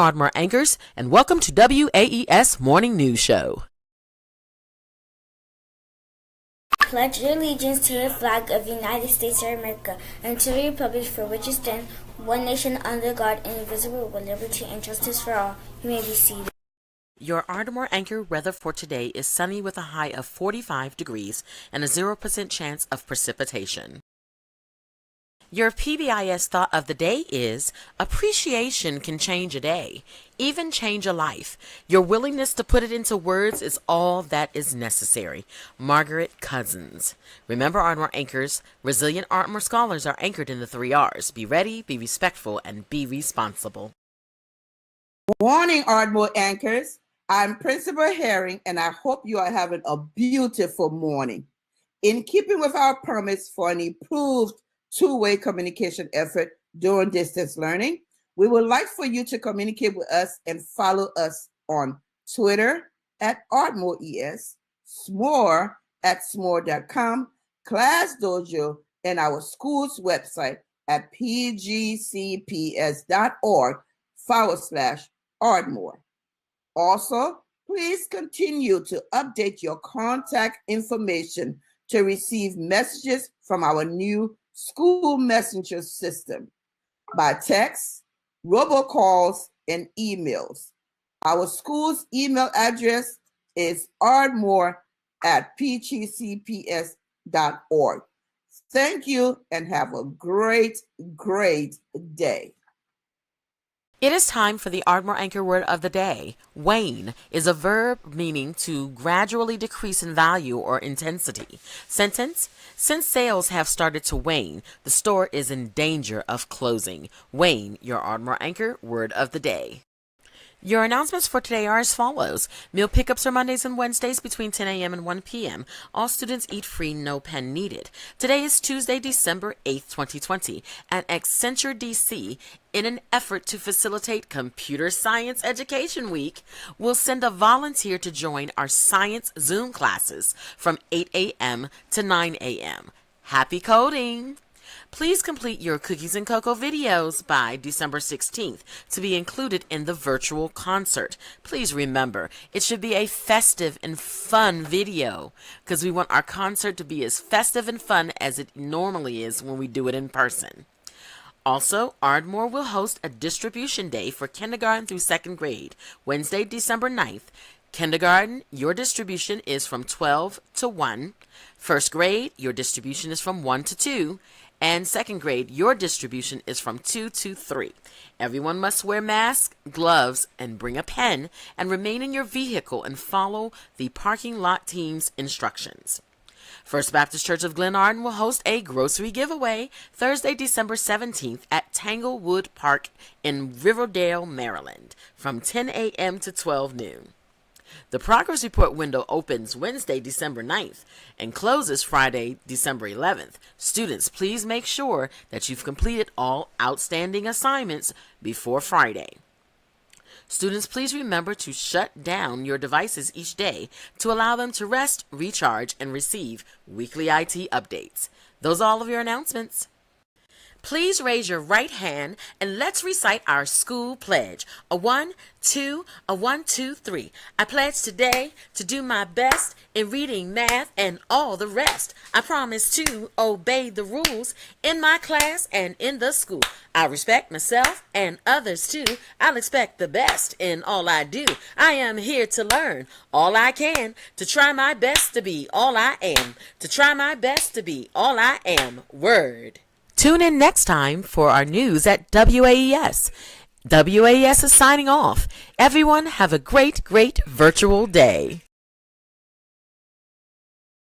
Audmar Anchors, and welcome to WAES Morning News Show. Pledge allegiance to the flag of the United States of America and to the republic for which it stands, one nation under God, indivisible, with liberty and justice for all. You may be seated. Your Ardmore Anchor weather for today is sunny with a high of 45 degrees and a 0% chance of precipitation. Your PBIS thought of the day is appreciation can change a day, even change a life. Your willingness to put it into words is all that is necessary. Margaret Cousins. Remember, Ardmore anchors, resilient Ardmore scholars are anchored in the three R's be ready, be respectful, and be responsible. Morning, Ardmore anchors. I'm Principal Herring, and I hope you are having a beautiful morning. In keeping with our promise for an improved two way communication effort during distance learning. We would like for you to communicate with us and follow us on Twitter at ArtmoreES, S'more at S'more.com, Class Dojo, and our school's website at pgcps.org forward slash Ardmore. Also, please continue to update your contact information to receive messages from our new school messenger system by text, robocalls, and emails. Our school's email address is ardmore at pgcps.org. Thank you and have a great, great day. It is time for the Ardmore anchor word of the day. Wane is a verb meaning to gradually decrease in value or intensity. Sentence Since sales have started to wane, the store is in danger of closing. Wane, your Ardmore anchor word of the day. Your announcements for today are as follows. Meal pickups are Mondays and Wednesdays between 10 a.m. and 1 p.m. All students eat free, no pen needed. Today is Tuesday, December 8, 2020, at Accenture DC. In an effort to facilitate Computer Science Education Week, we'll send a volunteer to join our science Zoom classes from 8 a.m. to 9 a.m. Happy coding! Please complete your Cookies and Cocoa videos by December 16th to be included in the virtual concert. Please remember, it should be a festive and fun video because we want our concert to be as festive and fun as it normally is when we do it in person. Also, Ardmore will host a distribution day for kindergarten through second grade, Wednesday, December 9th. Kindergarten, your distribution is from 12 to 1. First grade, your distribution is from 1 to 2 and second grade, your distribution is from 2 to 3. Everyone must wear masks, gloves, and bring a pen and remain in your vehicle and follow the parking lot team's instructions. First Baptist Church of Glen Arden will host a grocery giveaway Thursday, December 17th at Tanglewood Park in Riverdale, Maryland from 10 a.m. to 12 noon. The progress report window opens Wednesday, December 9th and closes Friday, December 11th. Students, please make sure that you've completed all outstanding assignments before Friday. Students, please remember to shut down your devices each day to allow them to rest, recharge, and receive weekly IT updates. Those are all of your announcements. Please raise your right hand and let's recite our school pledge. A one, two, a one, two, three. I pledge today to do my best in reading, math, and all the rest. I promise to obey the rules in my class and in the school. I respect myself and others too. I'll expect the best in all I do. I am here to learn all I can, to try my best to be all I am, to try my best to be all I am. Word. Tune in next time for our news at WAES. WAES is signing off. Everyone have a great, great virtual day.